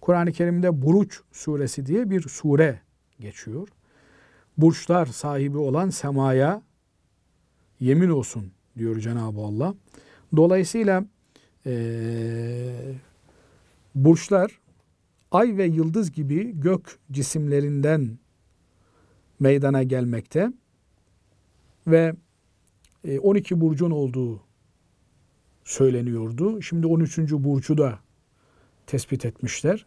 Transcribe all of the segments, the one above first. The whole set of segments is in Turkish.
Kur'an-ı Kerim'de Buruç suresi diye bir sure geçiyor. Burçlar sahibi olan semaya yemin olsun diyor Cenab-ı Allah. Dolayısıyla e, burçlar ay ve yıldız gibi gök cisimlerinden meydana gelmekte ve 12 burcun olduğu söyleniyordu. Şimdi 13. burcu da tespit etmişler.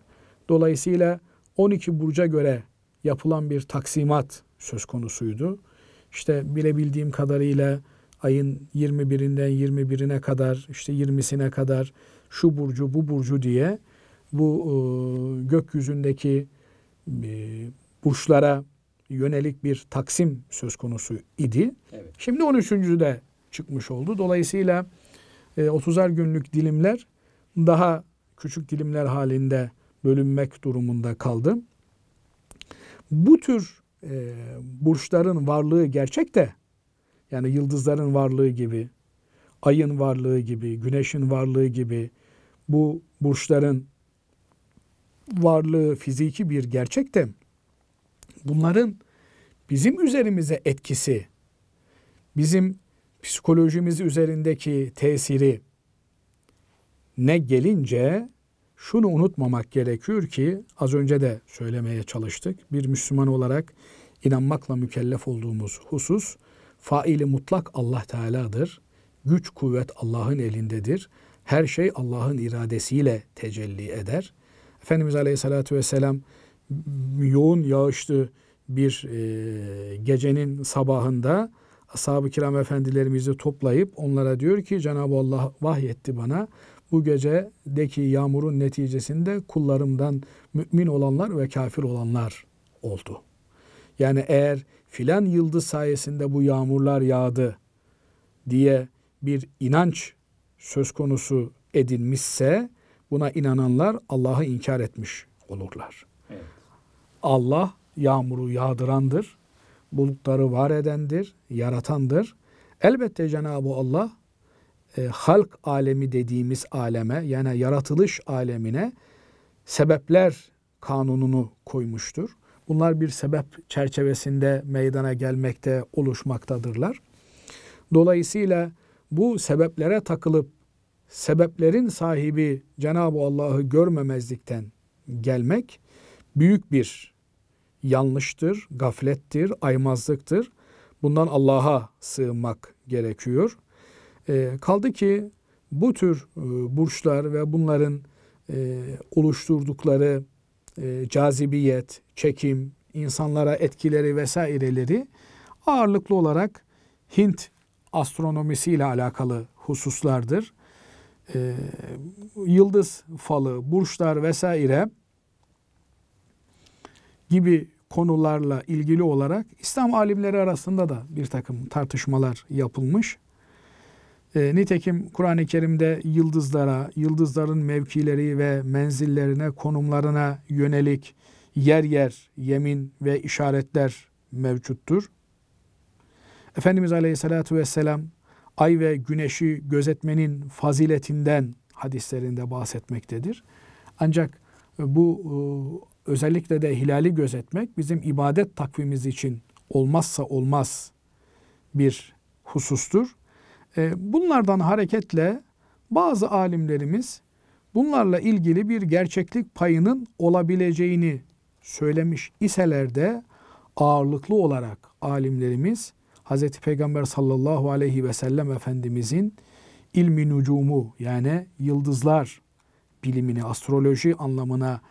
Dolayısıyla 12 burca göre yapılan bir taksimat söz konusuydu. İşte bilebildiğim kadarıyla ayın 21'inden 21'ine kadar, işte 20'sine kadar şu burcu, bu burcu diye bu e, gökyüzündeki e, burçlara yönelik bir taksim söz konusu idi. Evet. Şimdi 13. de çıkmış oldu. Dolayısıyla e, 30'ar günlük dilimler daha küçük dilimler halinde bölünmek durumunda kaldı. Bu tür e, burçların varlığı gerçek de yani yıldızların varlığı gibi, ayın varlığı gibi, güneşin varlığı gibi bu burçların varlığı fiziki bir gerçek de bunların bizim üzerimize etkisi, bizim psikolojimiz üzerindeki tesiri, ne gelince şunu unutmamak gerekiyor ki az önce de söylemeye çalıştık. Bir Müslüman olarak inanmakla mükellef olduğumuz husus faili mutlak Allah Teala'dır. Güç kuvvet Allah'ın elindedir. Her şey Allah'ın iradesiyle tecelli eder. Efendimiz Aleyhisselatü Vesselam yoğun yağışlı bir e, gecenin sabahında ashab-ı kiram efendilerimizi toplayıp onlara diyor ki Cenab-ı Allah vahyetti bana bu gecedeki yağmurun neticesinde kullarımdan mümin olanlar ve kafir olanlar oldu. Yani eğer filan yıldız sayesinde bu yağmurlar yağdı diye bir inanç söz konusu edilmişse buna inananlar Allah'ı inkar etmiş olurlar. Allah yağmuru yağdırandır, bulutları var edendir, yaratandır. Elbette Cenab-ı Allah e, halk alemi dediğimiz aleme yani yaratılış alemine sebepler kanununu koymuştur. Bunlar bir sebep çerçevesinde meydana gelmekte, oluşmaktadırlar. Dolayısıyla bu sebeplere takılıp sebeplerin sahibi Cenab-ı Allah'ı görmemezlikten gelmek büyük bir yanlıştır, gaflettir, aymazlıktır. Bundan Allah'a sığınmak gerekiyor.'' E, kaldı ki bu tür e, burçlar ve bunların e, oluşturdukları e, cazibiyet, çekim, insanlara etkileri vesaireleri ağırlıklı olarak Hint astronomisi ile alakalı hususlardır. E, yıldız falı, burçlar vesaire gibi konularla ilgili olarak İslam alimleri arasında da bir takım tartışmalar yapılmış. E, nitekim Kur'an-ı Kerim'de yıldızlara, yıldızların mevkileri ve menzillerine, konumlarına yönelik yer yer yemin ve işaretler mevcuttur. Efendimiz Aleyhisselatü Vesselam ay ve güneşi gözetmenin faziletinden hadislerinde bahsetmektedir. Ancak e, bu e, özellikle de hilali gözetmek bizim ibadet takvimimiz için olmazsa olmaz bir husustur. E, bunlardan hareketle bazı alimlerimiz bunlarla ilgili bir gerçeklik payının olabileceğini söylemiş iseler de ağırlıklı olarak alimlerimiz Hz. Peygamber sallallahu aleyhi ve sellem Efendimizin ilmi nucumu yani yıldızlar bilimini, astroloji anlamına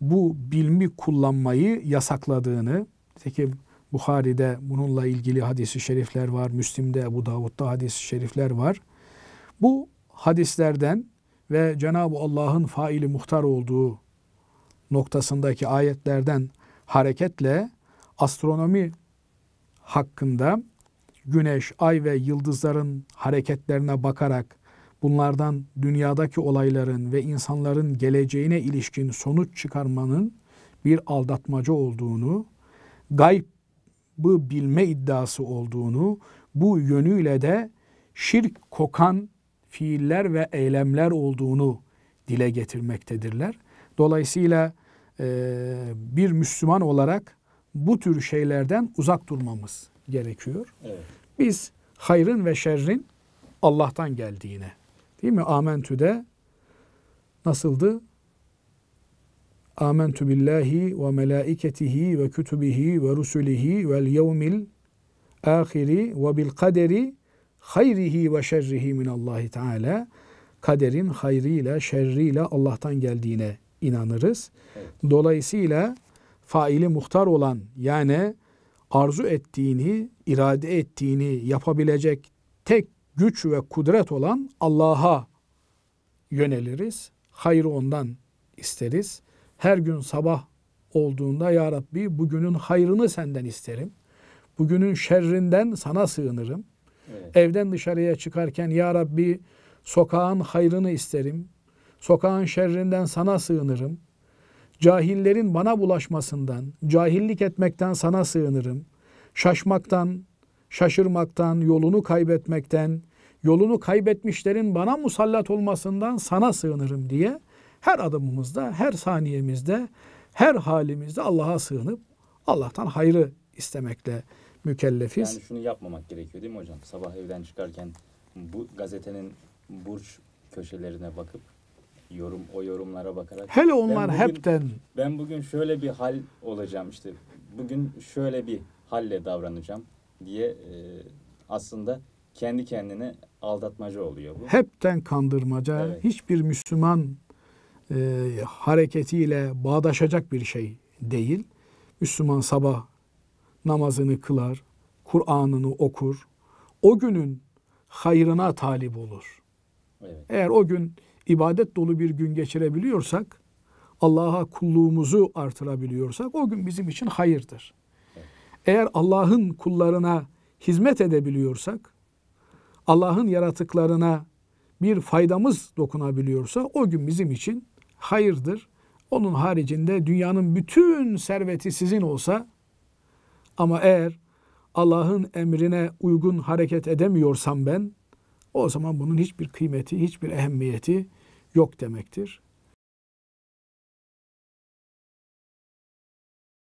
bu bilmi kullanmayı yasakladığını, peki Bukhari'de bununla ilgili hadisi şerifler var. Müslim'de, Ebu Davud'da hadisi şerifler var. Bu hadislerden ve Cenab-ı Allah'ın faili muhtar olduğu noktasındaki ayetlerden hareketle astronomi hakkında güneş, ay ve yıldızların hareketlerine bakarak bunlardan dünyadaki olayların ve insanların geleceğine ilişkin sonuç çıkarmanın bir aldatmaca olduğunu, gayb Hakk'ı bilme iddiası olduğunu, bu yönüyle de şirk kokan fiiller ve eylemler olduğunu dile getirmektedirler. Dolayısıyla e, bir Müslüman olarak bu tür şeylerden uzak durmamız gerekiyor. Evet. Biz hayrın ve şerrin Allah'tan geldiğine, değil mi? Amentü de nasıldı? Âmentü billahi ve melâiketihi ve kütübihi ve rusulihi vel yevmil ahiri ve bil kaderi hayrihi ve şerrihi minallahi teala. Kaderin hayrıyla, şerriyle Allah'tan geldiğine inanırız. Dolayısıyla faili muhtar olan yani arzu ettiğini, irade ettiğini yapabilecek tek güç ve kudret olan Allah'a yöneliriz. Hayrı ondan isteriz. Her gün sabah olduğunda Ya Rabbi bugünün hayrını senden isterim. Bugünün şerrinden sana sığınırım. Evet. Evden dışarıya çıkarken Ya Rabbi sokağın hayrını isterim. Sokağın şerrinden sana sığınırım. Cahillerin bana bulaşmasından, cahillik etmekten sana sığınırım. Şaşmaktan, şaşırmaktan, yolunu kaybetmekten, yolunu kaybetmişlerin bana musallat olmasından sana sığınırım diye her adımımızda, her saniyemizde, her halimizde Allah'a sığınıp Allah'tan hayrı istemekle mükellefiz. Yani şunu yapmamak gerekiyor değil mi hocam? Sabah evden çıkarken bu gazetenin burç köşelerine bakıp yorum o yorumlara bakarak. Hele onlar ben bugün, hepten. Ben bugün şöyle bir hal olacağım işte. Bugün şöyle bir halle davranacağım diye e, aslında kendi kendine aldatmaca oluyor bu. Hepten kandırmaca. Evet. Hiçbir Müslüman e, hareketiyle bağdaşacak bir şey değil. Müslüman sabah namazını kılar, Kur'an'ını okur. O günün hayrına talip olur. Evet. Eğer o gün ibadet dolu bir gün geçirebiliyorsak, Allah'a kulluğumuzu artırabiliyorsak o gün bizim için hayırdır. Eğer Allah'ın kullarına hizmet edebiliyorsak, Allah'ın yaratıklarına bir faydamız dokunabiliyorsa o gün bizim için hayırdır. Onun haricinde dünyanın bütün serveti sizin olsa ama eğer Allah'ın emrine uygun hareket edemiyorsam ben o zaman bunun hiçbir kıymeti, hiçbir ehemmiyeti yok demektir.